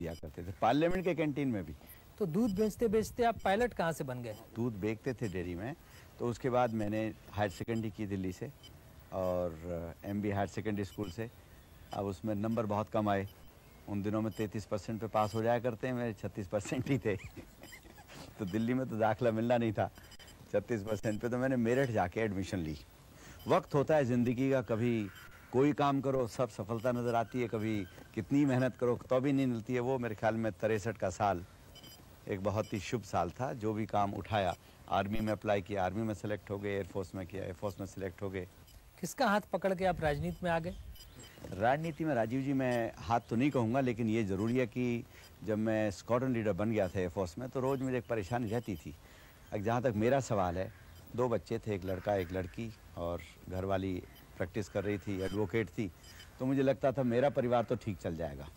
दिया करते थे पार्लियामेंट के कैंटीन में भी तो दूध बेचते बेचते आप पायलट कहाँ से बन गए दूध बेचते थे डेयरी में तो उसके बाद मैंने हायर सेकेंडरी की दिल्ली से और M B higher secondary school से अब उसमें नंबर बहुत कम आए उन दिनों में तैंतीस परसेंट पे पास हो जाया करते हैं मेरे छत्तीस परसेंट ही थे तो दिल्ली में तो दाखिला मिलना नहीं था छत्तीस परसेंट पे तो मैंने मेरठ जाके एडमिशन ली वक्त होता है ज़िंदगी का कभी कोई काम करो सब सफलता नज़र आती है कभी कितनी मेहनत करो तो भी नहीं मिलती है वो मेरे ख्याल में तिरसठ का साल एक बहुत ही शुभ साल था जो भी काम उठाया आर्मी में अप्लाई किया आर्मी में सेलेक्ट हो गए एयरफोर्स में किया एयरफोर्स में सेलेक्ट हो गए किसका हाथ पकड़ के आप राजनीति में आ गए राजनीति में राजीव जी मैं हाथ तो नहीं कहूँगा लेकिन ये ज़रूरी है कि जब मैं स्कॉडन लीडर बन गया था एयरफोर्स में तो रोज़ मुझे एक परेशानी रहती थी अब जहाँ तक मेरा सवाल है दो बच्चे थे एक लड़का एक लड़की और घर वाली प्रैक्टिस कर रही थी एडवोकेट थी तो मुझे लगता था मेरा परिवार तो ठीक चल जाएगा